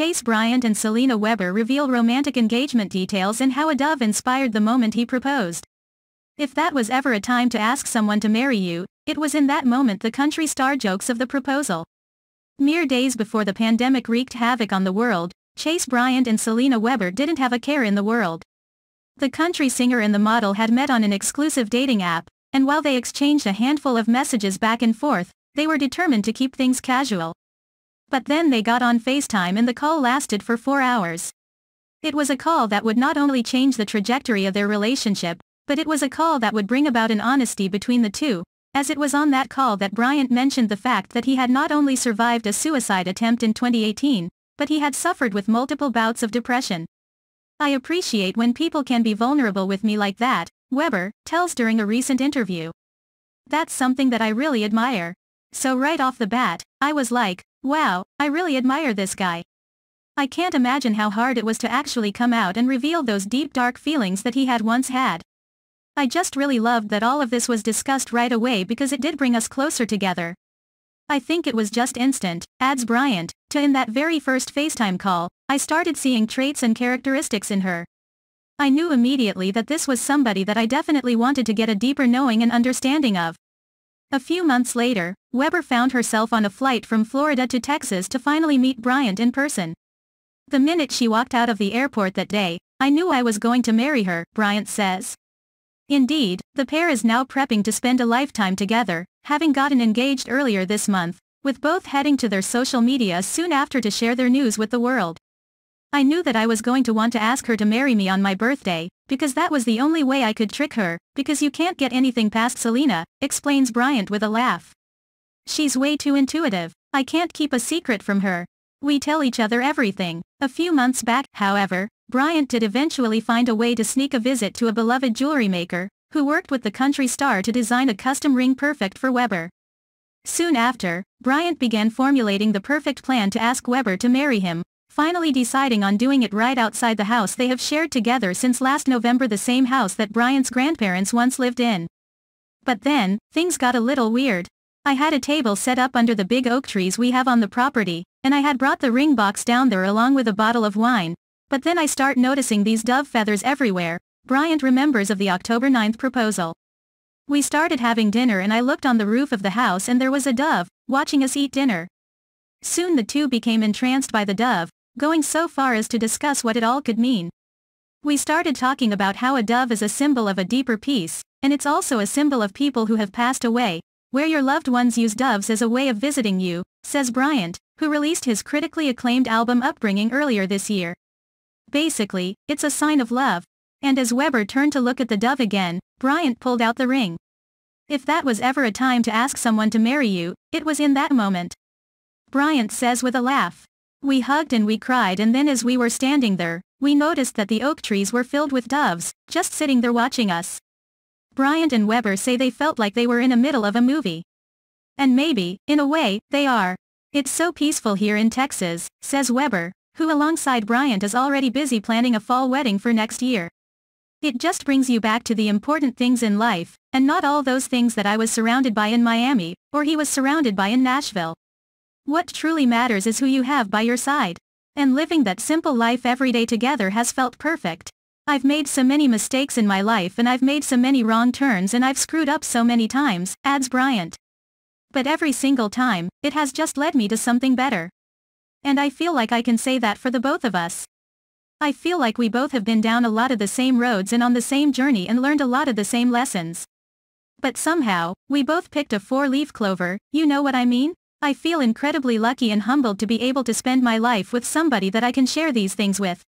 Chase Bryant and Selena Weber reveal romantic engagement details and how a dove inspired the moment he proposed. If that was ever a time to ask someone to marry you, it was in that moment the country star jokes of the proposal. Mere days before the pandemic wreaked havoc on the world, Chase Bryant and Selena Weber didn't have a care in the world. The country singer and the model had met on an exclusive dating app, and while they exchanged a handful of messages back and forth, they were determined to keep things casual. But then they got on FaceTime and the call lasted for four hours. It was a call that would not only change the trajectory of their relationship, but it was a call that would bring about an honesty between the two, as it was on that call that Bryant mentioned the fact that he had not only survived a suicide attempt in 2018, but he had suffered with multiple bouts of depression. I appreciate when people can be vulnerable with me like that, Weber tells during a recent interview. That's something that I really admire. So right off the bat, I was like, Wow, I really admire this guy. I can't imagine how hard it was to actually come out and reveal those deep dark feelings that he had once had. I just really loved that all of this was discussed right away because it did bring us closer together. I think it was just instant, adds Bryant, to in that very first FaceTime call, I started seeing traits and characteristics in her. I knew immediately that this was somebody that I definitely wanted to get a deeper knowing and understanding of. A few months later, Weber found herself on a flight from Florida to Texas to finally meet Bryant in person. The minute she walked out of the airport that day, I knew I was going to marry her, Bryant says. Indeed, the pair is now prepping to spend a lifetime together, having gotten engaged earlier this month, with both heading to their social media soon after to share their news with the world. I knew that I was going to want to ask her to marry me on my birthday, because that was the only way I could trick her, because you can't get anything past Selena, explains Bryant with a laugh. She's way too intuitive, I can't keep a secret from her. We tell each other everything. A few months back, however, Bryant did eventually find a way to sneak a visit to a beloved jewelry maker, who worked with the country star to design a custom ring perfect for Weber. Soon after, Bryant began formulating the perfect plan to ask Weber to marry him, finally deciding on doing it right outside the house they have shared together since last November the same house that Brian's grandparents once lived in. But then, things got a little weird. I had a table set up under the big oak trees we have on the property, and I had brought the ring box down there along with a bottle of wine. But then I start noticing these dove feathers everywhere. Bryant remembers of the October 9th proposal. We started having dinner and I looked on the roof of the house and there was a dove, watching us eat dinner. Soon the two became entranced by the dove, going so far as to discuss what it all could mean. We started talking about how a dove is a symbol of a deeper peace, and it's also a symbol of people who have passed away, where your loved ones use doves as a way of visiting you, says Bryant, who released his critically acclaimed album Upbringing earlier this year. Basically, it's a sign of love. And as Weber turned to look at the dove again, Bryant pulled out the ring. If that was ever a time to ask someone to marry you, it was in that moment. Bryant says with a laugh. We hugged and we cried and then as we were standing there, we noticed that the oak trees were filled with doves, just sitting there watching us. Bryant and Weber say they felt like they were in the middle of a movie. And maybe, in a way, they are. It's so peaceful here in Texas, says Weber, who alongside Bryant is already busy planning a fall wedding for next year. It just brings you back to the important things in life, and not all those things that I was surrounded by in Miami, or he was surrounded by in Nashville. What truly matters is who you have by your side. And living that simple life every day together has felt perfect. I've made so many mistakes in my life and I've made so many wrong turns and I've screwed up so many times, adds Bryant. But every single time, it has just led me to something better. And I feel like I can say that for the both of us. I feel like we both have been down a lot of the same roads and on the same journey and learned a lot of the same lessons. But somehow, we both picked a four-leaf clover, you know what I mean? I feel incredibly lucky and humbled to be able to spend my life with somebody that I can share these things with.